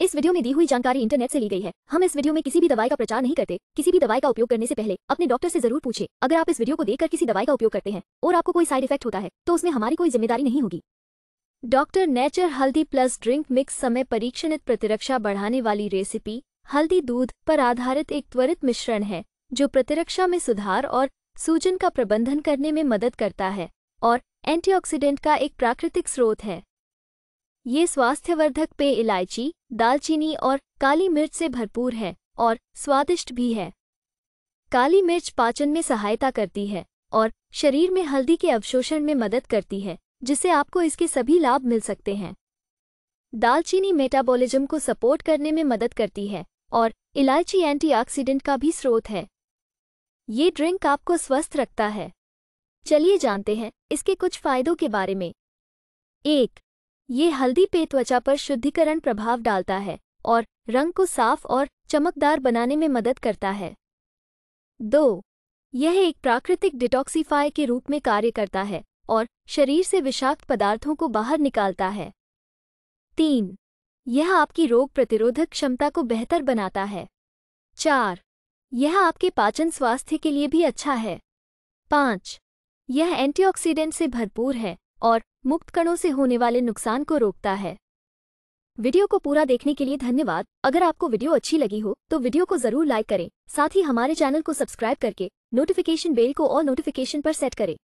इस वीडियो में दी हुई जानकारी इंटरनेट से ली गई है हम इस वीडियो में किसी भी दवाई का प्रचार नहीं करते किसी भी दवाई का उपयोग करने से पहले अपने डॉक्टर से जरूर पूछे अगर आप इस वीडियो को देखकर किसी दवाई का उपयोग करते हैं और आपको कोई साइड इफेक्ट होता है तो उसमें हमारी कोई जिम्मेदारी नहीं होगी doctor nature haldi plus drink mix समय परीक्षणित प्रतिरक्षा बढ़ाने वाली रेसिपी हल्दी दूध पर आधारित एक त्वरित मिश्रण है जो प्रतिरक्षा में सुधार और सूजन का प्रबंधन करने में मदद करता है और एंटीऑक्सीडेंट का एक प्राकृतिक स्रोत है ये स्वास्थ्यवर्धक पेय इलायची दालचीनी और काली मिर्च से भरपूर है और स्वादिष्ट भी है काली मिर्च पाचन में सहायता करती है और शरीर में हल्दी के अवशोषण में मदद करती है जिससे आपको इसके सभी लाभ मिल सकते हैं दालचीनी मेटाबॉलिज्म को सपोर्ट करने में मदद करती है और इलायची एंटीऑक्सीडेंट का भी स्रोत है ये ड्रिंक आपको स्वस्थ रखता है चलिए जानते हैं इसके कुछ फायदों के बारे में एक ये हल्दी पे त्वचा पर शुद्धिकरण प्रभाव डालता है और रंग को साफ और चमकदार बनाने में मदद करता है दो यह एक प्राकृतिक डिटॉक्सीफाई के रूप में कार्य करता है और शरीर से विषाक्त पदार्थों को बाहर निकालता है तीन यह आपकी रोग प्रतिरोधक क्षमता को बेहतर बनाता है चार यह आपके पाचन स्वास्थ्य के लिए भी अच्छा है पाँच यह एंटीऑक्सीडेंट से भरपूर है और मुक्त कणों से होने वाले नुकसान को रोकता है वीडियो को पूरा देखने के लिए धन्यवाद अगर आपको वीडियो अच्छी लगी हो तो वीडियो को जरूर लाइक करें साथ ही हमारे चैनल को सब्सक्राइब करके नोटिफिकेशन बेल को और नोटिफिकेशन पर सेट करें